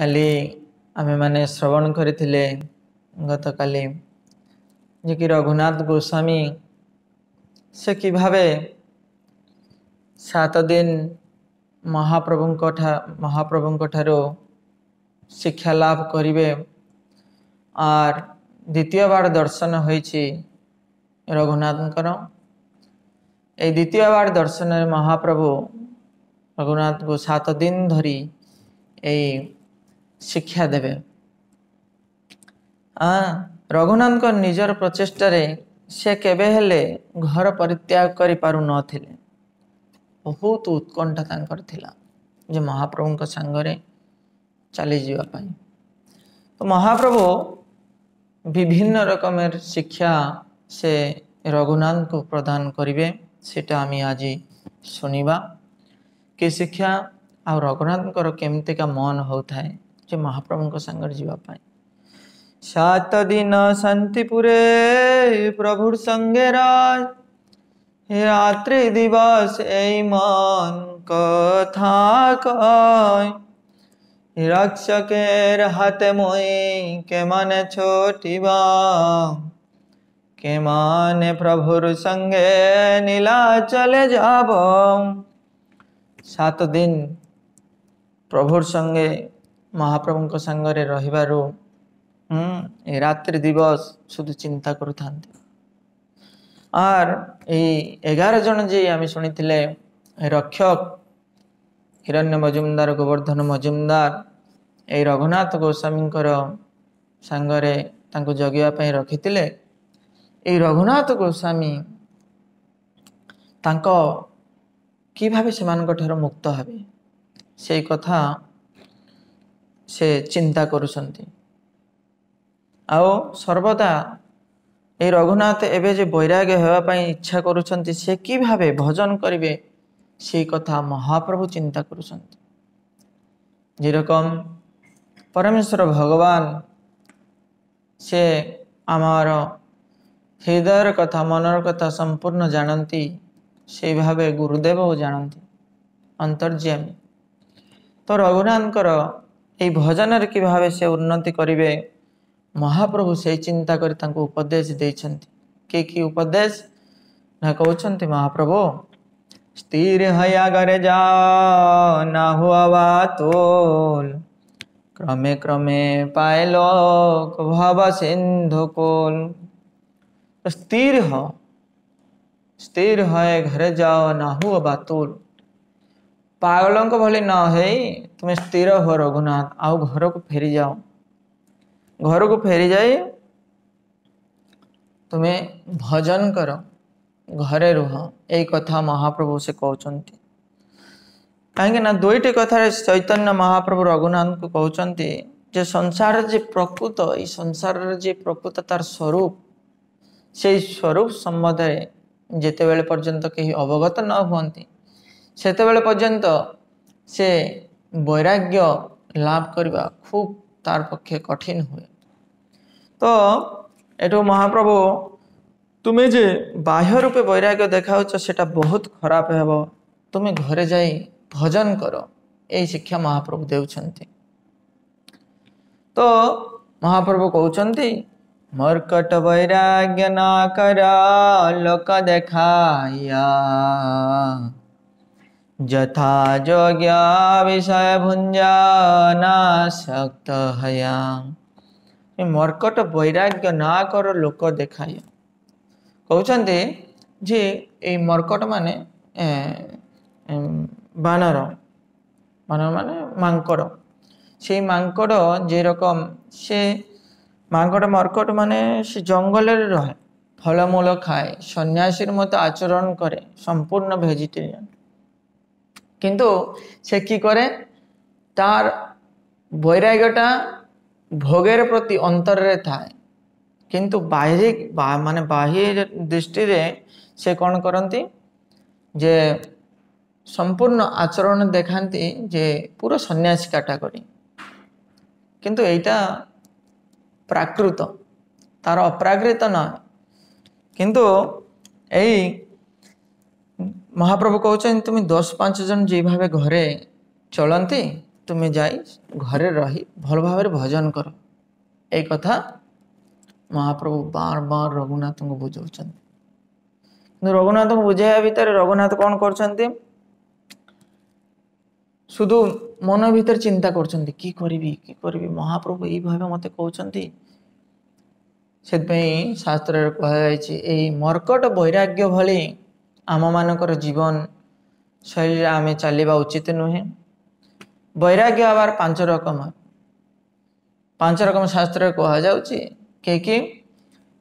କାଲି ଆମେମାନେ ଶ୍ରବଣ କରିଥିଲେ ଗତକାଲି ଯେ କି ରଘୁନାଥ ଗୋସ୍ୱାମୀ ସେ କିଭାବେ ସାତ ଦିନ ମହାପ୍ରଭୁଙ୍କ ମହାପ୍ରଭୁଙ୍କ ଠାରୁ ଶିକ୍ଷା ଲାଭ କରିବେ ଆର୍ ଦ୍ୱିତୀୟବାର ଦର୍ଶନ ହୋଇଛି ରଘୁନାଥଙ୍କର এই দ্বিতীয়বার দর্শনের মহাপ্রভু রঘুনাথ সাত দিন ধরি এই ଶିକ୍ଷା ଦେବେ ରଘୁନାଥଙ୍କ ନିଜର ପ୍ରଚେଷ୍ଟାରେ ସେ କେବେ ହେଲେ ଘର ପରିତ୍ୟାଗ କରିପାରୁନଥିଲେ ବହୁତ ଉତ୍କଣ୍ଠା ତାଙ୍କର ଥିଲା ଯେ ମହାପ୍ରଭୁଙ୍କ ସାଙ୍ଗରେ ଚାଲିଯିବା ପାଇଁ ତ ମହାପ୍ରଭୁ ବିଭିନ୍ନ ରକমের শিক্ষা সে রঘুনাথকে প্রদান করিবে সেটা আমি আজি শুনিবা কে শিক্ষা ଆଉ ରଘୁନାଥଙ୍କର କେମିତିକା ମନ ହେଉଥାଏ જે મહાપ્રભુଙ୍କ ସାଙ୍ଗରେ ଯିବା ପାଇଁ ସାତ ଦିନ ଶାନ୍ତିପୁରେ ପ୍ରଭୁ ସଙ୍ଗେ ରାତ୍ରି ଦିବସ ଏଇ ମନ କଥା কয় রক্ষকের হাতে মই কেমনে ছোটিবা কেমনে প্রভুর সঙ্গে নীলা চলে যাব সাত দিন প্রভুর সঙ্গে ମହାପ୍ରଭୁଙ୍କ ସାଙ୍ଗରେ ରହିବାରୁ ଏ ରାତ୍ରି ଦିବସ শুধু ଚିନ୍ତା କରୁଥାନ୍ତି ଆର୍ ଏଇ ଏଗାର ଜଣ ଯିଏ ଆମେ ଶୁଣିଥିଲେ ରକ୍ଷକ ହିରଣ୍ୟ ମଜୁମଦାର ଗୋବର୍ଦ୍ଧନ ମଜୁମଦାର এই ରଘୁନାଥ ଗୋସ୍ୱାମୀଙ୍କର ସାଙ୍ଗରେ ତାଙ୍କୁ ଜଗିବା ପାଇଁ ରଖିଥିଲେ ଏଇ ରଘୁନାଥ ଗୋସ୍ୱାମୀ ତାଙ୍କ କି ଭାବେ ଠାରୁ ମୁକ୍ତ ହେବେ ସେଇ କଥା ସେ ଚିନ୍ତା କରୁଛନ୍ତି ଆଉ ସର୍ବଦା ଏ ରଘୁନାଥ ଏବେ ଯେ ବୈରାଗ୍ୟ ହେବା ପାଇଁ ଇଚ୍ଛା କରୁଛନ୍ତି ସେ କି ଭାବେ ଭଜନ କରିବେ ସେ କଥା ମହାପ୍ରଭୁ ଚିନ୍ତା କରୁଛନ୍ତି ଯେରକମ ପରମେଶ୍ୱର ଭଗବାନ ସେ ଆମର ହୃଦୟର କଥା ମନର କଥା ସମ୍ପୂର୍ଣ୍ଣ ଜାଣନ୍ତି ଭାବେ ଗୁରୁଦେବ ଜାଣନ୍ତି ଅନ୍ତର୍ଯ୍ୟାମୀ ତ ରଘୁନାଥଙ୍କର ये भजन কিভাবে से उन्नति করবে महाप्रभु से चिंता করে তাঁকু উপদেশ দিয়েছেন কে কি स्थिर हया ना हुआ क्रमे क्रमे पाए लोक भव सिंधु कोल स्थिर हो स्थिर है घरे जाओ ना हुआ बातुल पागलों को भले ना है तुम्हें स्थिर हो रघुनाथ आओ घर को फेरी जाओ घर को फेरी जाए तुम्हें भजन करो घरे रुह यही कथा महाप्रभु से कहते कहीं दुईटी कथा चैतन्य महाप्रभु रघुनाथ को कहते जो संसार जे प्रकृत ये संसार जे प्रकृत तार स्वरूप से स्वरूप सम्बन्ध में जिते बड़े पर्यत कहीं अवगत न हमें से पर्यत से ବୈରାଗ୍ୟ ଲାଭ କରିବା ଖୁବ୍ ତାର ପକ୍ଷେ କଠିନ ହୁଏ ତ ଏଠୁ ମହାପ୍ରଭୁ ତୁମେ ଯେ ବାହ୍ୟ ରୂପେ ବୈରାଗ୍ୟ ଦେଖାଉଛ ସେଟା ବହୁତ ଖରାପ ହେବ ତୁମେ ଘରେ ଯାଇ ଭଜନ କର ଏହି ଶିକ୍ଷା ମହାପ୍ରଭୁ ଦେଉଛନ୍ତି ତ ମହାପ୍ରଭୁ କହୁଛନ୍ତି ମର୍କଟ ବୈରାଗ୍ୟ ନ କର ଲୋକ ଦେଖାୟା যথা यथा যোগ্যাবিষয়ভুঞ্জনাসক্ত শক্ত হয়া মর্কট বৈরাগ্য না কর লোক দেখাই যে এই মর্কট মানে বানর বানর মানে ମାଙ୍କଡ଼ সেই ମାଙ୍କଡ଼ যেরকম সে মাଙ୍କଡ଼ মর্কট মানে সে জঙ্গলের রহে ফলমূল খায় সন্ন্যাসীর মতো আচরণ করে সম্পূর্ণ ভেজিটেরিয়ান কিন্তু সে কি করে তার বৈরাগ্যটা ভোগের প্রতি অন্তরে থাকে কিন্তু বাইরে মানে বাহির দৃষ্টিরে সে কোন করতে যে সম্পূর্ণ আচরণ দেখান্তি যে পুরো সন্ন্যাসী ক্যাটাগরি কিন্তু এইটা প্রাকৃত তার অপ্রাকৃত নয় কিন্তু এই মহাপ্রভু কৌছেন তুমি দশ পাঁচ জন যেভাবে ঘরে চলন্তি তুমি যাই ঘরে রহি ভালোভাবে ভজন কর এই কথা মহাপ্রভু বারবার রঘুনাথকে বুঝাউছেন কিন্তু রঘুনাথকে বুঝাইয়া ভিতরে রঘুনাথ কোণ করছেন শুধু মন ভিতরে চিন্তা করছেন কি করবি কি করবি মহাপ্রভু এইভাবে মতে কৌছেন ସେଥିପାଇଁ ଶାସ୍ତ୍ରରେ କୁହାଯାଇଛି ଏଇ ମର୍କଟ ବୈରାଗ୍ୟ ଭଳି आम मान जीवन शैली आम चलवा उचित नुहे वैराग्य हबार पांच रकम पांच रकम शास्त्र कह जा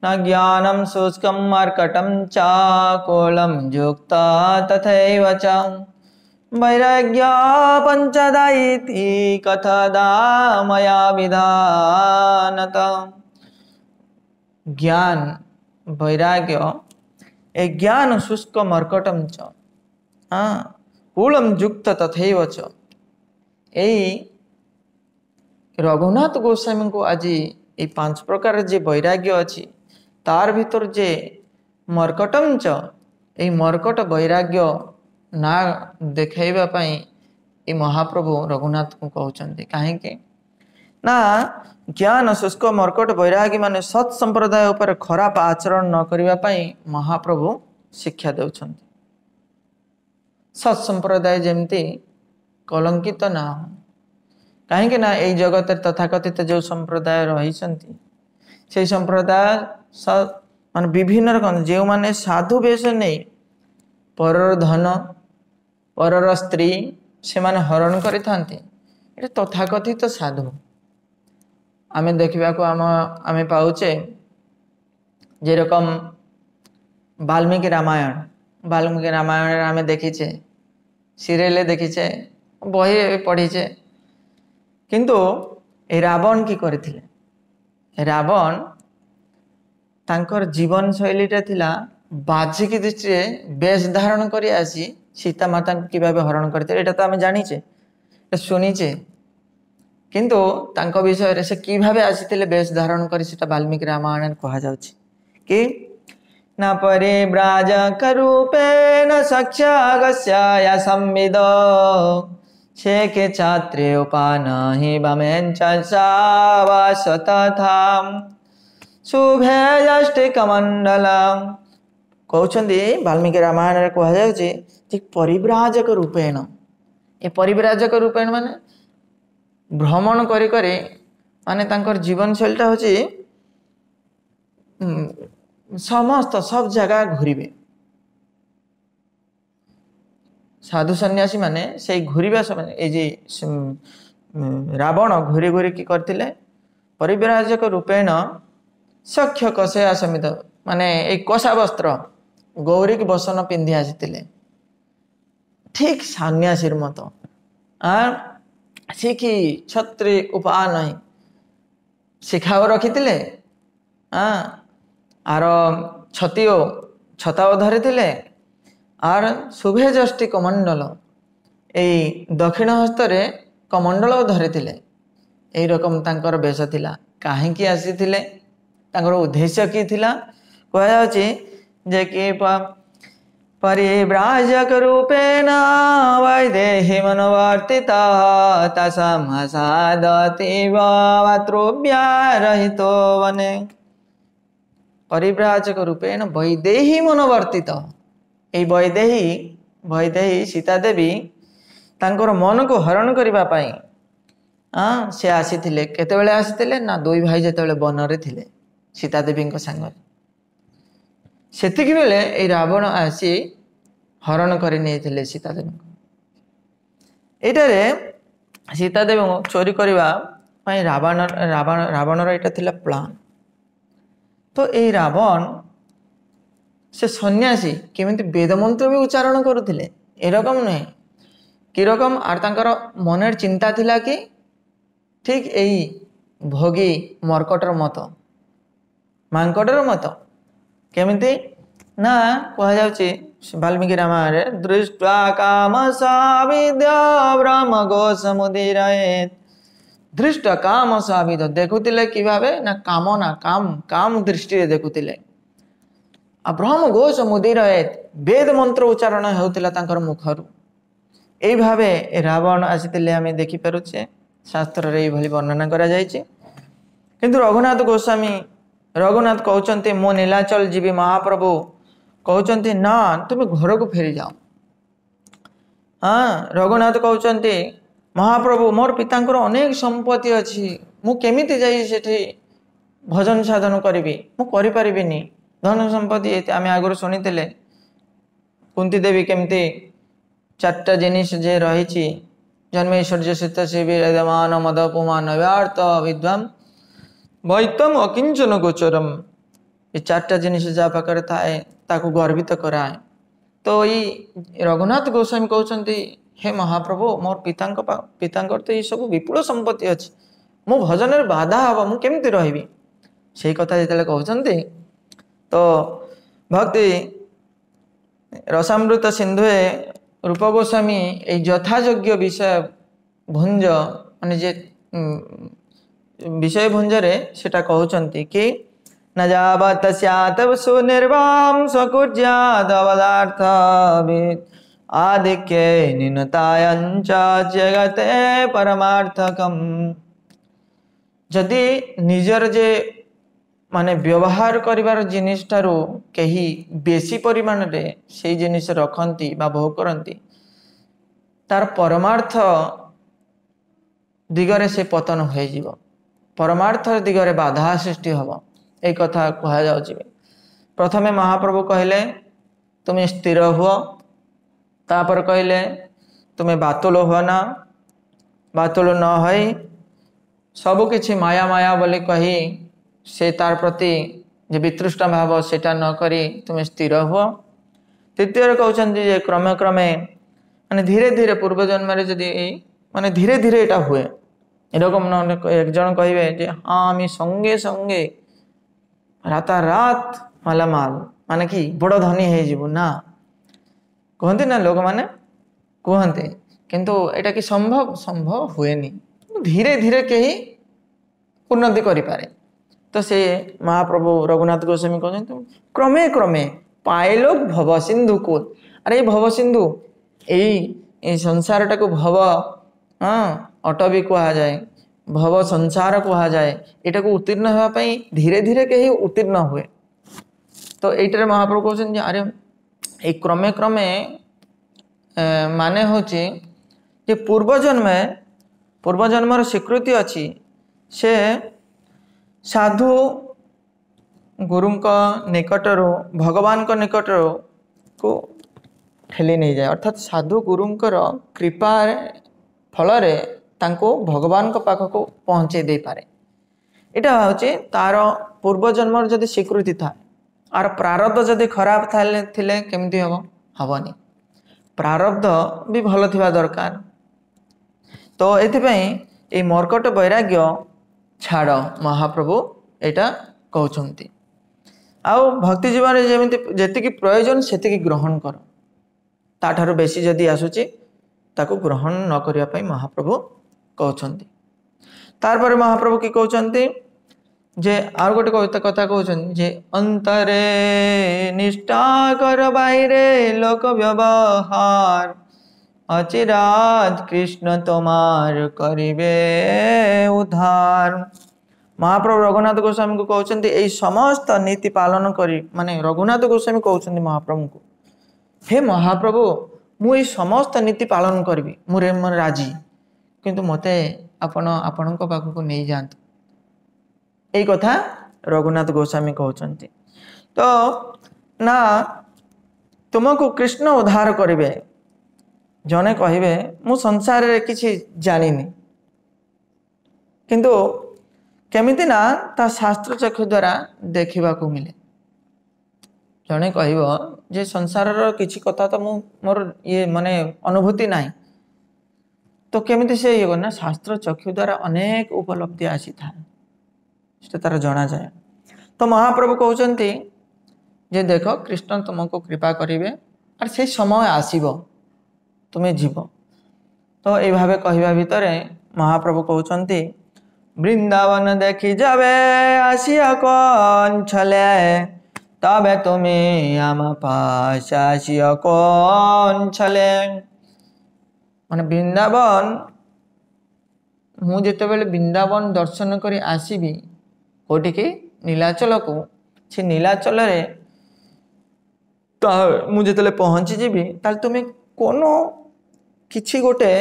ना ज्ञानम शुष्क मर्कटम चाकोलम युक्ता तथा च वैराग्य पंचदी कथदा ज्ञान वैराग्य ज्ञान शुष्क मर्कटम च कूलम युक्त तथैव च ଏଇ ରଘୁନାଥ ଗୋସ୍ୱାମୀଙ୍କୁ ଆଜି ଏଇ ପାଞ୍ଚ ପ୍ରକାର ଯେ ବୈରାଗ୍ୟ ଅଛି ତାର ଭିତରୁ ଯେ ମର୍କଟଞ୍ଚ ଏଇ ମର୍କଟ ବୈରାଗ୍ୟ ନା ଦେଖାଇବା ପାଇଁ ଏ ମହାପ୍ରଭୁ ରଘୁନାଥଙ୍କୁ କହୁଛନ୍ତି କାହିଁକି ନା ଜ୍ଞାନ ଶୁଷ୍କ ମର୍କଟ ବୈରାଗୀମାନେ ସତ୍ ସମ୍ପ୍ରଦାୟ ଉପରେ ଖରାପ ଆଚରଣ ନ କରିବା ପାଇଁ ମହାପ୍ରଭୁ ଶିକ୍ଷା ଦେଉଛନ୍ତି ସତ୍ ସମ୍ପ୍ରଦାୟ ଯେମିତି କଳଙ୍କିତ ନା କାହିଁକି ନା ଏଇ ଜଗତରେ ତଥାକଥିତ ଯେଉଁ ସମ୍ପ୍ରଦାୟ ରହିଛନ୍ତି ସେଇ ସମ୍ପ୍ରଦାୟ ମାନେ ବିଭିନ୍ନ ରକମ ଯେଉଁମାନେ ସାଧୁ ବେଶ ନେଇ ପରର ଧନ ପରର ସ୍ତ୍ରୀ ସେମାନେ ହରଣ କରିଥାନ୍ତି ଏଇଟା ତଥାକଥିତ ସାଧୁ ଆମେ ଦେଖିବାକୁ ଆମ ଆମେ ପାଉଛେ যেরকম বাল্মীকি রামায়ণ বাল্মীকি রামায়ণের আমি দেখেছি সিরিয়ালে দেখেছে বই পড়েছে কিন্তু এই রাবণ কি করেছিলেন রাবণ তাঁকর জীবনশৈলীটা লা বাহ্যিক দৃষ্টিতে বেশ ধারণ করে আসি সীতা মাতা কীভাবে হরণ করেছিল এটা তো আমি জানিছে এটা শুনিছে କିନ୍ତୁ ତାଙ୍କ ବିଷୟରେ ସେ କିଭାବେ ଆସିଥିଲେ ବେଶ ଧାରଣ କରି ସେଟା ବାଲ୍ମୀକି ରାମାୟଣରେ କୁହାଯାଉଛି କି न परिव्राजकरूपेण सख्यागस्याय संविद शेके छात्रे उपानहि बमेञ्चावास तथां শুভে যষ্টিকমণ্ডলম କହୁଛନ୍ତି ବାଲ୍ମୀକି ରାମାୟଣରେ କୁହାଯାଉଛି ଯେ ପରିବ୍ରାଜକ ରୂପେଣ ଏ ପରିବ୍ରାଜକ ରୂପେଣ ମାନେ ଭ୍ରମଣ କରି କରି ମାନେ ତାଙ୍କର ଜୀବନଶୈଳୀଟା ହେଉଛି ସମସ୍ତ ସବ ଜାଗା ଘୂରିବେ ସାଧୁ ସନ୍ନ୍ୟାସୀମାନେ ସେଇ ଘୂରିବା ସମୟ ଏଇ ଯେ ରାବଣ ଘୂରି ଘୂରିକି କରିଥିଲେ ପରିବ୍ରାଜକ ରୂପେଣ ସଖ୍ୟ କଷେୟା ସମିତ ମାନେ ଏଇ କଷା ବସ୍ତ୍ର ଗୌରୀକି ବସନ ପିନ୍ଧି ଆସିଥିଲେ ଠିକ୍ ସନ୍ନ୍ୟାସୀର ମତ ଆଉ ଶିଖି ଛତ୍ରୀ ଉପା ନାହିଁ ଶିଖାଓ ରଖିଥିଲେ ଆ ଆର ଛତିଓ ଛତାଓ ଧରିଥିଲେ ଆର ଶୁଭେ ଯଷ୍ଟି କମଣ୍ଡଳ ଏଇ ଦକ୍ଷିଣ ହସ୍ତରେ କମଣ୍ଡଳ ଧରିଥିଲେ ଏଇ ରକମ ତାଙ୍କର ବେଶ ଥିଲା କାହିଁକି ଆସିଥିଲେ ତାଙ୍କର ଉଦ୍ଦେଶ୍ୟ କି ଥିଲା କୁହାଯାଉଛି ଯେ କି పరిభ్రాజక వైదేహి మనోవర్తి తృభ్యారహితో వనె ପରିବ୍ରାଜକ ରୂପେଣ ବୈଦେହୀ ମନୋବର୍ତ୍ତିତ ଏଇ ବୈଦେହୀ ବୈଦେହୀ ସୀତା ଦେବୀ ତାଙ୍କର ମନକୁ ହରଣ କରିବା ପାଇଁ ସେ ଆସିଥିଲେ କେତେବେଳେ ଆସିଥିଲେ ନା ଦୁଇ ଭାଇ ଯେତେବେଳେ ବନରେ ଥିଲେ ସୀତା ଦେବୀଙ୍କ ସାଙ୍ଗରେ ସେତିକି ବେଳେ ଏଇ ରାବଣ ଆସି ହରଣ କରି ନେଇଥିଲେ ସୀତାଦେବୀଙ୍କୁ ଏଇଟାରେ ସୀତାଦେବୀଙ୍କୁ ଚୋରି କରିବା ପାଇଁ ରାବଣ ରାବଣ ରାବଣର ଏଇଟା ଥିଲା ପ୍ଲାନ୍ ତ ଏଇ ରାବଣ ସେ ସନ୍ନ୍ୟାସୀ କେମିତି ବେଦମନ୍ତ୍ର ବି ଉଚ୍ଚାରଣ କରୁଥିଲେ ଏରକମ ନୁହେଁ କିରକମ ଆର୍ ତାଙ୍କର ମନରେ ଚିନ୍ତା ଥିଲା କି ଠିକ୍ ଏଇ ଭୋଗୀ ମର୍କଟର ମତ ମାଙ୍କଟର ମତ କେମିତି ନା କୁହାଯାଉଛି ବାଲ୍ମୀକି ରାମାୟଣରେ ଦୃଷ୍ଟ୍ୱା କାମ ସାବିଦ୍ୟ ବ୍ରହ୍ମ ଗୋ ସମୁଦିରଏ দৃষ্ট কাম সাবিত দেখুলে কিভাবে না কামনা কাম কাম দৃষ্টিরে দেখুলে আর ব্রহ্ম ঘোষ মুদির বেদ মন্ত্র উচ্চারণ হেউলা তাঁর মুখর এইভাবে রাবণ আসিলে আমি দেখিপারুছে শাস্ত্রের এইভাবে বর্ণনা করা যাইছে কিন্তু রঘুনাথ গোস্বামী ରଘୁନାଥ କହୁଛନ୍ତି ମୁଁ ନୀଳାଚଳ ଯିବି ମହାପ୍ରଭୁ କହୁଛନ୍ତି ନା ତୁମେ ଘରକୁ ଫେରିଯାଅ ହଁ ରଘୁନାଥ କହୁଛନ୍ତି ମହାପ୍ରଭୁ ମୋର ପିତାଙ୍କର ଅନେକ ସମ୍ପତ୍ତି ଅଛି ମୁଁ କେମିତି ଯାଇ ସେଠି ଭଜନ ସାଧନ କରିବି ମୁଁ କରିପାରିବିନି ଧନ ସମ୍ପତ୍ତି ଏତେ ଆମେ ଆଗରୁ ଶୁଣିଥିଲେ କୁନ୍ତି ଦେବୀ କେମିତି ଚାରିଟା ଜିନିଷ ଯେ ରହିଛି ଜନ୍ମେଶ୍ୱର୍ଯ୍ୟ ସୀତ ଶିବିର ଦମାନ ମଦ ପୁମା ନୈବାର୍ଥ ବିଦ୍ୱାମ বৈতম অকিঞ্চন গোচরম এই চারটা জিনিস যা পাখে থাকে তাকে গর্বিত করায় তো এই রঘুনাথ গোস্বামী কৌন হে মহাপ্রভু মোর পিতা পিতাঙ্কর তো এইসব বিপুল সম্পত্তি অছি মো ভজনের বাধা হব মু কেমতি রহবি সেই কথা যেতে কৌন তো ভক্তি রসামৃত সিন্ধুয়ে রূপ গোস্বামী এই যথাযোগ্য বিষয় ভুঞ্জ মানে যে ବିଷୟଭୁଞ୍ଜରେ ସେଟା କହୁଛନ୍ତି କି ନଜାବତସ୍ୟାତବସୁ ନିର୍ବାମ ସକୁର୍ଯ୍ୟାଦବଦାର୍ଥବିତ୍ ଆଦିକ୍ୟ ନିନତାୟଞ୍ଚ ଜଗତେ ପରମାର୍ଥକମ୍ ଯଦି ନିଜର ଯେ ମାନେ ବ୍ୟବହାର କରିବାର ଜିନିଷଠାରୁ କେହି ବେଶୀ ପରିମାଣରେ ସେଇ ଜିନିଷ ରଖନ୍ତି ବା ଭୋଗ କରନ୍ତି ତାର ପରମାର୍ଥ ଦିଗରେ ସେ ପତନ ହୋଇଯିବ परमार्थ दिगरे बाधा सृष्टि हम एक कथा कह प्रथम महाप्रभु कहले तुम्हें स्थिर हुआ तापर कहले तुम्हें बातुल हुआ ना बातुल न हो सबकि माया माया बोली कही से तार प्रति जो वितृष्ट भाव से नक तुम्हें स्थिर हुआ तृतीय कहते क्रमे क्रमे मानने धीरे धीरे पूर्वजन्मे जदि मानने धीरे धीरे यहाँ हुए এরকম না একজন কহিবে যে হ্যাঁ আমি সঙ্গে সঙ্গে রাতারাত মালামাল মানে কি বড় ধনী হয়েযিবু না କୁହନ୍ତି ନା ଲୋକମାନେ କୁହନ୍ତି କିନ୍ତୁ ଏଇଟା କି ସମ୍ଭବ ସମ୍ଭବ ହୁଏନି ଧୀରେ ଧୀରେ କେହି ଉନ୍ନତି କରିପାରେ ତ ସେ ମହାପ୍ରଭୁ ରଘୁନାଥ ଗୋସ୍ୱାମୀ କହୁଛନ୍ତି କ୍ରମେ କ୍ରମେ ପାଇଲ ଭବ ସିନ୍ଧୁକୁ ଆରେ ଏଇ ଭବ ସିନ୍ଧୁ ଏଇ ସଂସାରଟାକୁ ଭବ हाँ अट भी कहुए भव संसार कहुए यटा को उत्तीर्ण होगापी धीरे धीरे कहीं उत्तीर्ण हुए तो ये महाप्रभु कहते हैं अरे ये क्रमे क्रमे मान हूँ कि पूर्वजन्मे पूर्वजन्मर स्वीकृति अच्छी से साधु गुरु निकट निकटर भगवान निकटर को ठेली नहीं जाए अर्थात साधु गुरु कृपा ଫଳରେ ତାଙ୍କୁ ଭଗବାନଙ୍କ ପାଖକୁ ପହଞ୍ଚେଇ ଦେଇପାରେ ଏଇଟା ହେଉଛି ତାର ପୂର୍ବଜନ୍ମର ଯଦି ସ୍ୱୀକୃତି ଥାଏ ଆର ପ୍ରାରବ୍ଧ ଯଦି ଖରାପ ଥିଲେ ଥିଲେ କେମିତି ହେବ ହେବନି ପ୍ରାରବ୍ଧ ବି ଭଲ ଥିବା ଦରକାର ତ ଏଥିପାଇଁ এই মর্কট বৈরাগ্য ছাড় মহাপ্রভু এটা কৌছন্তি আও ভক্তি জীবনে যেমি যেতিকি প্রয়োজন সেতিকি গ্রহণ কর তাঠার বেশি যদি আসুচি ତାକୁ ଗ୍ରହଣ ନ କରିବା ପାଇଁ ମହାପ୍ରଭୁ କହୁଛନ୍ତି ତାପରେ ମହାପ୍ରଭୁ କି କହୁଛନ୍ତି ଯେ ଆଉ ଗୋଟେ କଥା କହୁଛନ୍ତି ଯେ ଅନ୍ତରେ ନିଷ୍ଠା କର ବାହିରେ ଲୋକ ବ୍ୟବହାର ଅଚିରାଜ କୃଷ୍ଣ ତୋମାର କରିବେ ଉଦ୍ଧାର ମହାପ୍ରଭୁ ରଘୁନାଥ ଗୋସ୍ୱାମୀଙ୍କୁ କହୁଛନ୍ତି ଏଇ ସମସ୍ତ ନୀତି ପାଳନ କରି ମାନେ ରଘୁନାଥ ଗୋସ୍ୱାମୀ କହୁଛନ୍ତି ମହାପ୍ରଭୁଙ୍କୁ ହେ ମହାପ୍ରଭୁ ମୁଁ ଏଇ ସମସ୍ତ ନୀତି ପାଳନ କରିବି ମୁଁ ମୋର ରାଜି କିନ୍ତୁ ମୋତେ ଆପଣ ଆପଣଙ୍କ ପାଖକୁ ନେଇଯାଆନ୍ତୁ ଏଇ କଥା ରଘୁନାଥ ଗୋସ୍ୱାମୀ କହୁଛନ୍ତି ତ ନା ତୁମକୁ କୃଷ୍ଣ ଉଦ୍ଧାର କରିବେ ଜଣେ କହିବେ ମୁଁ ସଂସାରରେ କିଛି ଜାଣିନି କିନ୍ତୁ କେମିତି ନା ତା ଶାସ୍ତ୍ରଚକ୍ଷୁ ଦ୍ୱାରା ଦେଖିବାକୁ ମିଳେ ଜଣେ କହିବ ଯେ ସଂସାରର କିଛି କଥା ତ ମୁଁ ମୋର ଇଏ ମାନେ ଅନୁଭୂତି ନାହିଁ ତ କେମିତି ସେ ଇଏ କରେ ନା ଶାସ୍ତ୍ର ଚକ୍ଷୁ ଦ୍ୱାରା ଅନେକ ଉପଲବ୍ଧି ଆସିଥାଏ ସେଟା ତାର ଜଣାଯାଏ ତ ମହାପ୍ରଭୁ କହୁଛନ୍ତି ଯେ ଦେଖ କୃଷ୍ଣ ତୁମକୁ କୃପା କରିବେ আর সেই সময় আসিব তুমি জীব তো এইভাবে কহিবা ভিতরে মহাপ্রভু কৌছন্তি বৃন্দাবন দেখি যাবে আসিয়া কঞ্ছলে তবে তুমি আমার পাশাশিও কোন ছলে মানে বৃন্দাবন মু যেতবে বৃন্দাবন দর্শন করে আসিবি কোটিকি ନୀଳାଚଳକୁ ସେ ନୀଳାଚଳରେ ତା ମୁଁ ଯେତେବେଳେ ପହଞ୍ଚିଯିବି ତାହେଲେ ତୁମେ କ'ଣ କିଛି ଗୋଟେ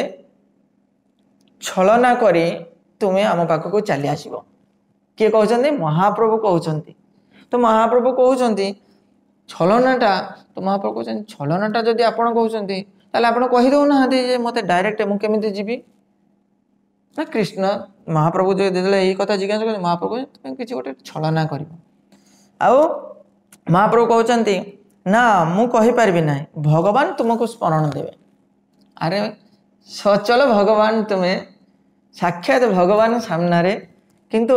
ଛଳନା କରି ତୁମେ ଆମ ପାଖକୁ ଚାଲି ଆସିବ କିଏ କହୁଛନ୍ତି ମହାପ୍ରଭୁ କହୁଛନ୍ତି ତ ମହାପ୍ରଭୁ କହୁଛନ୍ତି ଛଲନାଟା ତ ମହାପ୍ରଭୁ କହୁଛନ୍ତି ଛଲନାଟା ଯଦି ଆପଣ କହୁଛନ୍ତି ତାହେଲେ ଆପଣ କହିଦେଉନାହାନ୍ତି ଯେ ମୋତେ ଡାଇରେକ୍ଟ ମୁଁ କେମିତି ଯିବି ନା କୃଷ୍ଣ ମହାପ୍ରଭୁ ଯେତେବେଳେ ଏଇ କଥା ଜିଜ୍ଞାସା କରୁଛନ୍ତି ମହାପ୍ରଭୁ ତୁମେ କିଛି ଗୋଟେ ଛଳନା କରିବ ଆଉ ମହାପ୍ରଭୁ କହୁଛନ୍ତି ନା ମୁଁ କହିପାରିବି ନାହିଁ ଭଗବାନ ତୁମକୁ ସ୍ମରଣ ଦେବେ ଆରେ ସଚଳ ଭଗବାନ ତୁମେ ସାକ୍ଷାତ ଭଗବାନ ସାମ୍ନାରେ କିନ୍ତୁ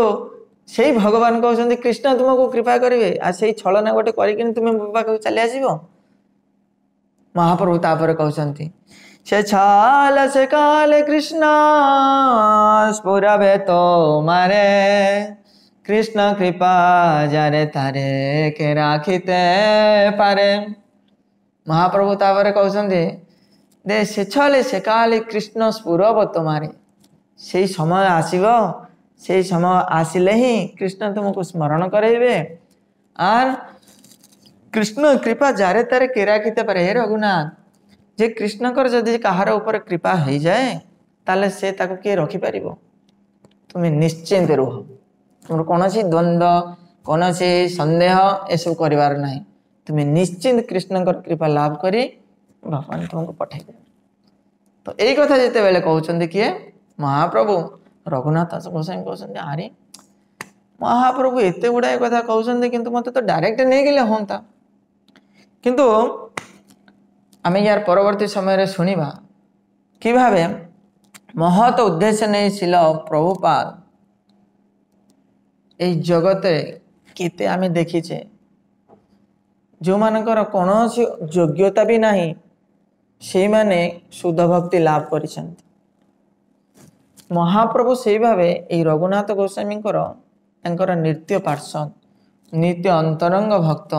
ସେଇ ଭଗବାନ କହୁଛନ୍ତି କ୍ରିଷ୍ଣ ତୁମକୁ କୃପା କରିବେ ଆଉ ସେଇ ଛଳନା ଗୋଟେ କରିକିନି ତୁମେ ମୋ ପାଖକୁ ଚାଲି ଆସିବ ମହାପ୍ରଭୁ ତାପରେ କହୁଛନ୍ତି ସେ ଛାଲ ସେ କାଲେ କୃଷ୍ଣ ସ୍ପୁରବେ ତୋ ମାରେ କୃଷ୍ଣ କୃପା ଯାରେ ତାରେ କେ ରାଖିତେ ପାରେ ମହାପ୍ରଭୁ ତାପରେ କହୁଛନ୍ତି ଦେ ସେ ଛଲେ ସେ କାଲେ କୃଷ୍ଣ ସ୍ପୁର ତୋ ମାରେ ସେଇ ସମୟ ଆସିବ সেই সময় আসলে হি কৃষ্ণ ତୁମକୁ স্মরণ করাইবে আর কৃষ্ণ কৃপা যারে তার কেরা খেতে পারে হে রঘুনাথ যে কৃষ্ণকর যদি কাহার উপরে কৃপা হয়ে যায় তাহলে সে তাকে কে রখিপারিব তুমি নিশ্চিন্ত রুহ তোমার কোণী দ্বন্দ্ব কোণী সন্দেহ এসব করবার না তুমি নিশ্চিন্ত কৃষ্ণকর কৃপা লাভ করে ভগবান তোমাকে পঠাই দেবে তো এই কথা যেতবে কুমার কি মহাপ্রভু ରଘୁନାଥ ଗୋସାଇଁ କହୁଛନ୍ତି ଆରେ ମହାପ୍ରଭୁ ଏତେ ଗୁଡ଼ାଏ କଥା କହୁଛନ୍ତି କିନ୍ତୁ ମୋତେ ତ ଡାଇରେକ୍ଟ ନେଇଗଲେ ହୁଅନ୍ତା କିନ୍ତୁ ଆମେ ୟାର ପରବର୍ତ୍ତୀ ସମୟରେ ଶୁଣିବା କି ଭାବେ ମହତ ଉଦ୍ଦେଶ୍ୟ ନେଇ ନେଇছিল ପ୍ରଭୁପାଦ এই ଜଗତରେ କେତେ ଆମେ ଦେଖିଛେ ଯେଉଁମାନଙ୍କର କୌଣସି ଯୋଗ୍ୟତା ବି ନାହିଁ ସେଇମାନେ ଶୁଦ୍ଧ ଭକ୍ତି ଲାଭ କରିଛନ୍ତି ମହାପ୍ରଭୁ ସେଇ ଭାବେ ଏଇ ରଘୁନାଥ ଗୋସ୍ୱାମୀଙ୍କର ତାଙ୍କର ନିତ୍ୟ ପାର୍ଶ୍ୱ ନିତ୍ୟ ଅନ୍ତରଙ୍ଗ ଭକ୍ତ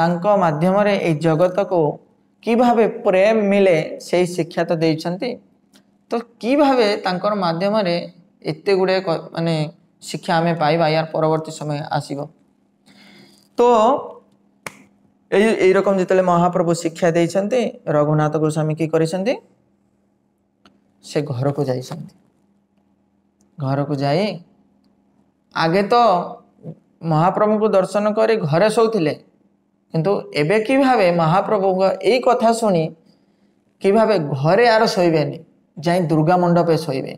ତାଙ୍କ ମାଧ୍ୟମରେ ଏଇ ଜଗତକୁ କି ଭାବେ ପ୍ରେମ ମିଳେ ସେଇ ଶିକ୍ଷା ତ ଦେଇଛନ୍ତି ତ କି ଭାବେ ତାଙ୍କର ମାଧ୍ୟମରେ ଏତେ ଗୁଡ଼ିଏ ମାନେ ଶିକ୍ଷା ଆମେ ପାଇବା ୟାର ପରବର୍ତ୍ତୀ ସମୟ ଆସିବ ତ এই এইরকম যেতলে মহাপ্রভু শিক্ষা দিয়েছেন রঘুনাথ গোস্বামী কি করেছেন ସେ ଘରକୁ ଯାଇଛନ୍ତି ଘରକୁ ଯାଇ ଆଗେ ତ ମହାପ୍ରଭୁଙ୍କୁ ଦର୍ଶନ କରି ଘରେ ଶୋଉଥିଲେ କିନ୍ତୁ ଏବେ କିଭାବେ ମହାପ୍ରଭୁଙ୍କ ଏଇ କଥା ଶୁଣି কিভাবে ঘরে আর শইবেন যাই দুর্গা মণ্ডপে শইবে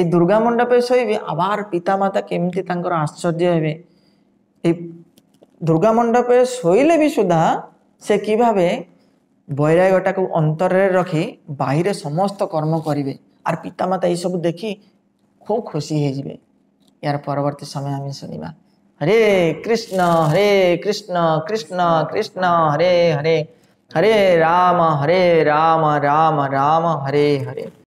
এই দুর্গা মণ্ডপে শইবে আবার পিতামাতা কেমতি তাঁর আশ্চর্য হবে এই দুর্গা মণ্ডপে শইলে বি সুদ্ধা সে কিভাবে बैरागटाको अन्तरे र बाहिर समस्त कर्म गरे आर माता यी सब देखि खुब खुसी हैजि यार पर्वर्ती समय आम शुवा हरे कृष्ण हरे कृष्ण कृष्ण कृष्ण हरे हरे हरे राम हरे राम राम राम हरे हरे